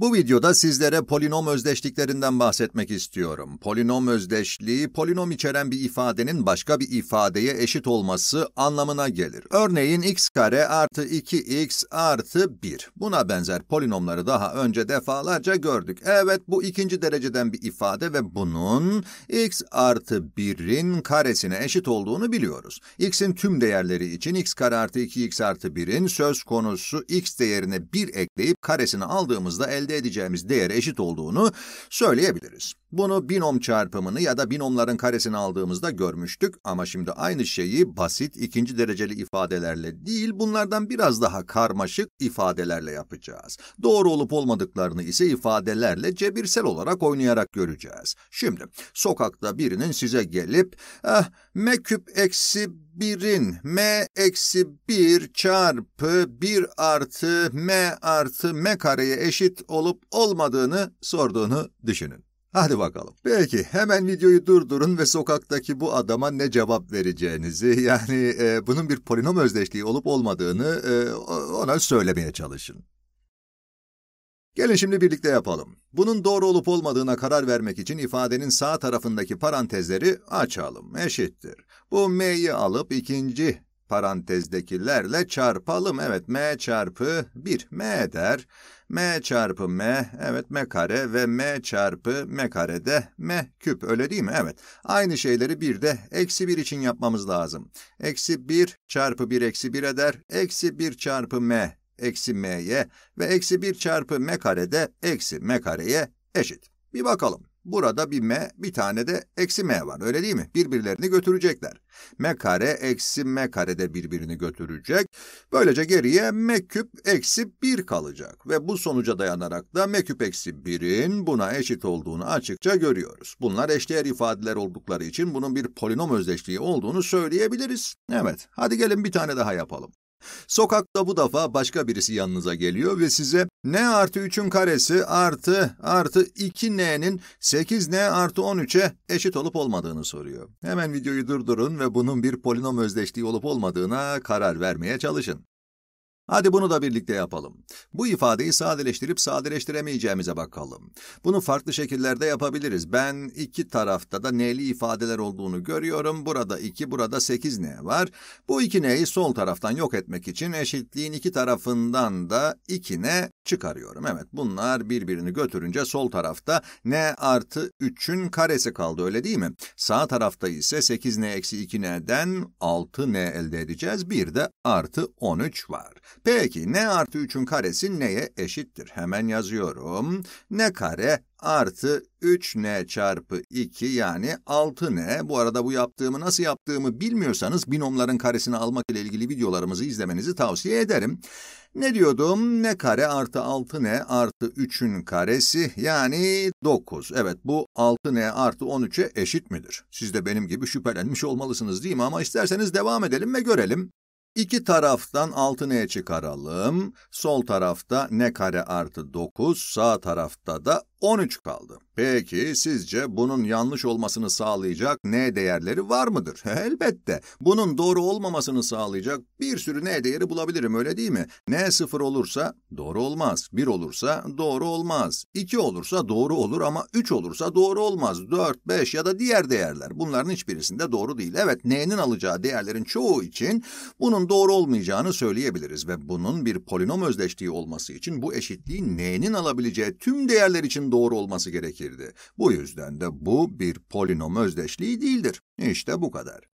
Bu videoda sizlere polinom özdeşliklerinden bahsetmek istiyorum. Polinom özdeşliği, polinom içeren bir ifadenin başka bir ifadeye eşit olması anlamına gelir. Örneğin x kare artı 2x artı 1. Buna benzer polinomları daha önce defalarca gördük. Evet, bu ikinci dereceden bir ifade ve bunun x artı 1'in karesine eşit olduğunu biliyoruz. x'in tüm değerleri için x kare artı 2x artı 1'in söz konusu x değerine 1 ekleyip karesini aldığımızda elde elde edeceğimiz değere eşit olduğunu söyleyebiliriz. Bunu binom çarpımını ya da binomların karesini aldığımızda görmüştük ama şimdi aynı şeyi basit ikinci dereceli ifadelerle değil bunlardan biraz daha karmaşık ifadelerle yapacağız. Doğru olup olmadıklarını ise ifadelerle cebirsel olarak oynayarak göreceğiz. Şimdi sokakta birinin size gelip eh, ah, m küp eksi 1'in m eksi 1 çarpı 1 artı m artı m kareye eşit olup olmadığını sorduğunu düşünün. Hadi bakalım. Peki hemen videoyu durdurun ve sokaktaki bu adama ne cevap vereceğinizi yani e, bunun bir polinom özdeşliği olup olmadığını e, ona söylemeye çalışın. Gelin şimdi birlikte yapalım. Bunun doğru olup olmadığına karar vermek için ifadenin sağ tarafındaki parantezleri açalım. Eşittir. Bu m'yi alıp ikinci parantezdekilerle çarpalım. Evet, m çarpı 1, m eder. m çarpı m, evet m kare ve m çarpı m kare de m küp, öyle değil mi? Evet, aynı şeyleri bir de eksi 1 için yapmamız lazım. Eksi 1 çarpı 1 eksi 1 eder, eksi 1 çarpı m eksi m'ye ve eksi 1 çarpı m kare de eksi m kareye eşit. Bir bakalım. Burada bir m, bir tane de eksi m var, öyle değil mi? Birbirlerini götürecekler. m kare eksi m kare de birbirini götürecek. Böylece geriye m küp eksi 1 kalacak. Ve bu sonuca dayanarak da m küp eksi 1'in buna eşit olduğunu açıkça görüyoruz. Bunlar eşdeğer ifadeler oldukları için bunun bir polinom özdeşliği olduğunu söyleyebiliriz. Evet, hadi gelin bir tane daha yapalım. Sokakta bu defa başka birisi yanınıza geliyor ve size n artı 3'ün karesi artı artı 2n'nin 8n artı 13'e eşit olup olmadığını soruyor. Hemen videoyu durdurun ve bunun bir polinom özdeşliği olup olmadığına karar vermeye çalışın. Hadi bunu da birlikte yapalım. Bu ifadeyi sadeleştirip sadeleştiremeyeceğimize bakalım. Bunu farklı şekillerde yapabiliriz. Ben iki tarafta da neli ifadeler olduğunu görüyorum. Burada 2, burada 8 n var. Bu 2 n'yi sol taraftan yok etmek için eşitliğin iki tarafından da 2 n çıkarıyorum. Evet bunlar birbirini götürünce sol tarafta n artı 3'ün karesi kaldı öyle değil mi? Sağ tarafta ise 8n eksi 2n'den 6n elde edeceğiz. Bir de artı 13 var. Peki n artı 3'ün karesi neye eşittir? Hemen yazıyorum. n kare artı 3n çarpı 2 yani 6n. Bu arada bu yaptığımı nasıl yaptığımı bilmiyorsanız binomların karesini almak ile ilgili videolarımızı izlemenizi tavsiye ederim. Ne diyordum? Ne kare artı 6n artı 3'ün karesi yani 9. Evet bu 6n artı 13'e eşit midir? Siz de benim gibi şüphelenmiş olmalısınız değil mi? Ama isterseniz devam edelim ve görelim. İki taraftan 6n'ye çıkaralım. Sol tarafta n kare artı 9, sağ tarafta da 13 kaldı. Peki sizce bunun yanlış olmasını sağlayacak ne değerleri var mıdır? Elbette. Bunun doğru olmamasını sağlayacak bir sürü ne değeri bulabilirim öyle değil mi? Ne 0 olursa doğru olmaz. 1 olursa doğru olmaz. 2 olursa doğru olur ama 3 olursa doğru olmaz. 4, 5 ya da diğer değerler. Bunların hiçbirisinde doğru değil. Evet n'nin alacağı değerlerin çoğu için bunun doğru olmayacağını söyleyebiliriz ve bunun bir polinom özdeşliği olması için bu eşitliği n'nin alabileceği tüm değerler için doğru olması gerekirdi. Bu yüzden de bu bir polinom özdeşliği değildir. İşte bu kadar.